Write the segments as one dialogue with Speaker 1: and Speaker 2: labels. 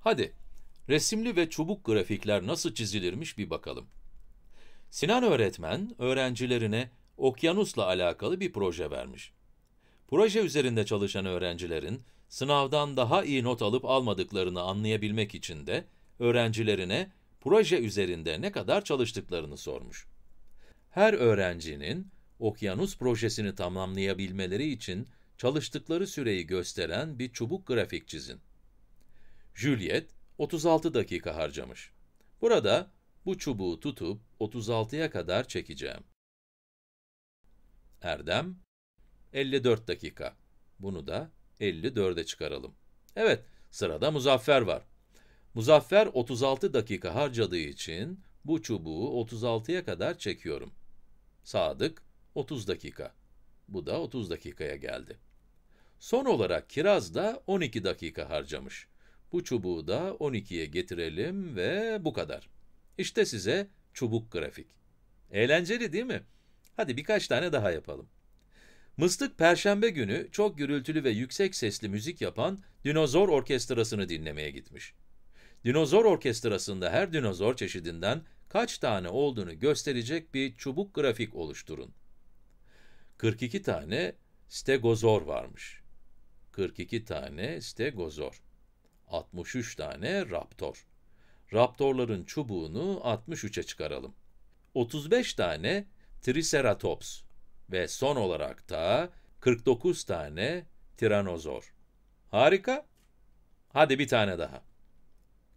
Speaker 1: Hadi, resimli ve çubuk grafikler nasıl çizilirmiş bir bakalım. Sinan öğretmen, öğrencilerine okyanusla alakalı bir proje vermiş. Proje üzerinde çalışan öğrencilerin sınavdan daha iyi not alıp almadıklarını anlayabilmek için de öğrencilerine proje üzerinde ne kadar çalıştıklarını sormuş. Her öğrencinin okyanus projesini tamamlayabilmeleri için çalıştıkları süreyi gösteren bir çubuk grafik çizin. Juliet 36 dakika harcamış. Burada bu çubuğu tutup 36'ya kadar çekeceğim. Erdem 54 dakika. Bunu da 54'e çıkaralım. Evet, sırada Muzaffer var. Muzaffer 36 dakika harcadığı için bu çubuğu 36'ya kadar çekiyorum. Sadık 30 dakika. Bu da 30 dakikaya geldi. Son olarak Kiraz da 12 dakika harcamış. Bu çubuğu da 12'ye getirelim ve bu kadar. İşte size çubuk grafik. Eğlenceli değil mi? Hadi birkaç tane daha yapalım. Mıstık perşembe günü çok gürültülü ve yüksek sesli müzik yapan dinozor orkestrasını dinlemeye gitmiş. Dinozor orkestrasında her dinozor çeşidinden kaç tane olduğunu gösterecek bir çubuk grafik oluşturun. 42 tane stegozor varmış. 42 tane stegozor. 63 tane raptor. Raptorların çubuğunu 63'e çıkaralım. 35 tane Triceratops ve son olarak da 49 tane tiranozor. Harika. Hadi bir tane daha.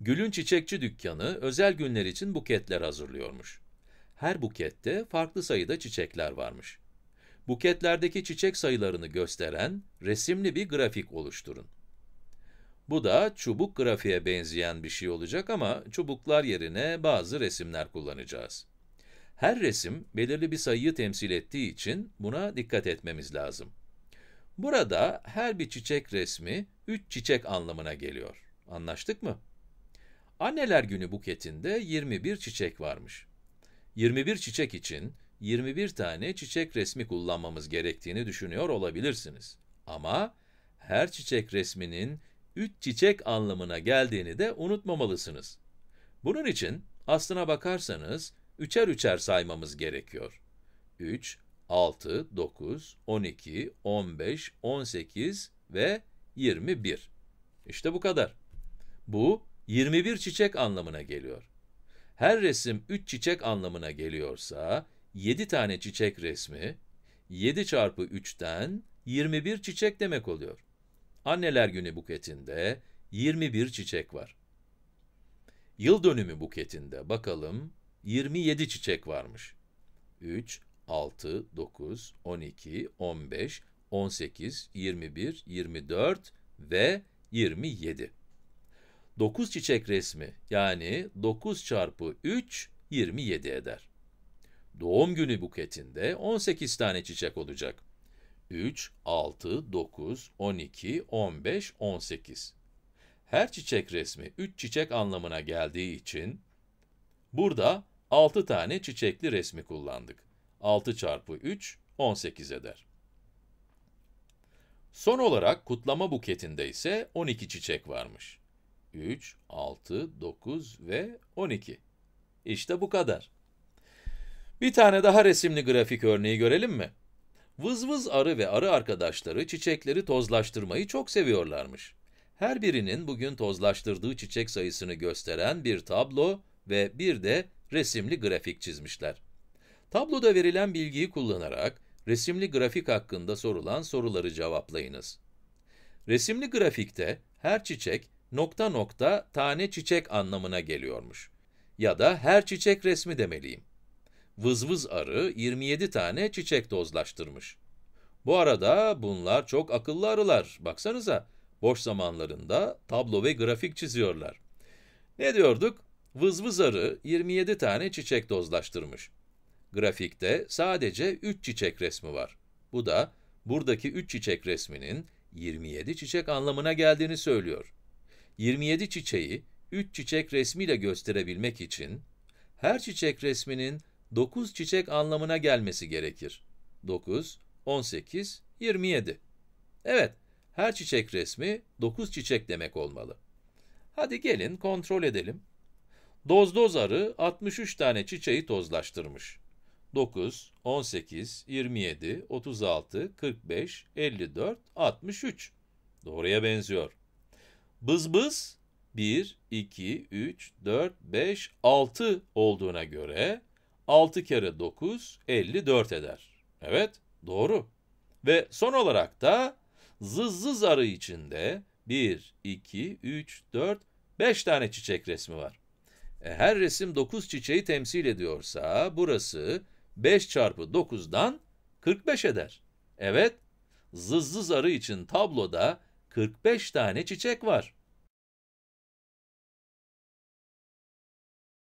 Speaker 1: Gül'ün çiçekçi dükkanı özel günler için buketler hazırlıyormuş. Her bukette farklı sayıda çiçekler varmış. Buketlerdeki çiçek sayılarını gösteren resimli bir grafik oluşturun. Bu da çubuk grafiğe benzeyen bir şey olacak ama çubuklar yerine bazı resimler kullanacağız. Her resim belirli bir sayıyı temsil ettiği için buna dikkat etmemiz lazım. Burada her bir çiçek resmi 3 çiçek anlamına geliyor. Anlaştık mı? Anneler Günü buketinde 21 çiçek varmış. 21 çiçek için 21 tane çiçek resmi kullanmamız gerektiğini düşünüyor olabilirsiniz. Ama her çiçek resminin üç çiçek anlamına geldiğini de unutmamalısınız. Bunun için aslına bakarsanız üçer üçer saymamız gerekiyor. 3, 6, 9, 12, 15, 18 ve 21. İşte bu kadar. Bu 21 çiçek anlamına geliyor. Her resim 3 çiçek anlamına geliyorsa 7 tane çiçek resmi 7 çarpı 3'ten 21 çiçek demek oluyor. Anneler Günü buketinde 21 çiçek var. Yıl dönümü buketinde bakalım 27 çiçek varmış. 3, 6, 9, 12, 15, 18, 21, 24 ve 27. 9 çiçek resmi yani 9 çarpı 3, 27 eder. Doğum günü buketinde 18 tane çiçek olacak. 3, 6, 9, 12, 15, 18. Her çiçek resmi 3 çiçek anlamına geldiği için burada 6 tane çiçekli resmi kullandık. 6 çarpı 3, 18 eder. Son olarak kutlama buketinde ise 12 çiçek varmış. 3, 6, 9 ve 12. İşte bu kadar. Bir tane daha resimli grafik örneği görelim mi? Vızvız arı ve arı arkadaşları çiçekleri tozlaştırmayı çok seviyorlarmış. Her birinin bugün tozlaştırdığı çiçek sayısını gösteren bir tablo ve bir de resimli grafik çizmişler. Tabloda verilen bilgiyi kullanarak resimli grafik hakkında sorulan soruları cevaplayınız. Resimli grafikte her çiçek nokta nokta tane çiçek anlamına geliyormuş. Ya da her çiçek resmi demeliyim vızvız arı 27 tane çiçek dozlaştırmış. Bu arada bunlar çok akıllı arılar. Baksanıza, boş zamanlarında tablo ve grafik çiziyorlar. Ne diyorduk? Vızvız arı 27 tane çiçek dozlaştırmış. Grafikte sadece 3 çiçek resmi var. Bu da buradaki 3 çiçek resminin 27 çiçek anlamına geldiğini söylüyor. 27 çiçeği 3 çiçek resmiyle gösterebilmek için her çiçek resminin 9 çiçek anlamına gelmesi gerekir. 9, 18, 27. Evet, her çiçek resmi 9 çiçek demek olmalı. Hadi gelin kontrol edelim. Dozdoz arı 63 tane çiçeği tozlaştırmış. 9, 18, 27, 36, 45, 54, 63. Doğruya benziyor. Bızbız bız, 1, 2, 3, 4, 5, 6 olduğuna göre 6 kere 9, 54 eder. Evet, doğru. Ve son olarak da zız zız arı içinde 1, 2, 3, 4, 5 tane çiçek resmi var. E, her resim 9 çiçeği temsil ediyorsa burası 5 çarpı 9'dan 45 eder. Evet, zız zız arı için tabloda 45 tane çiçek var.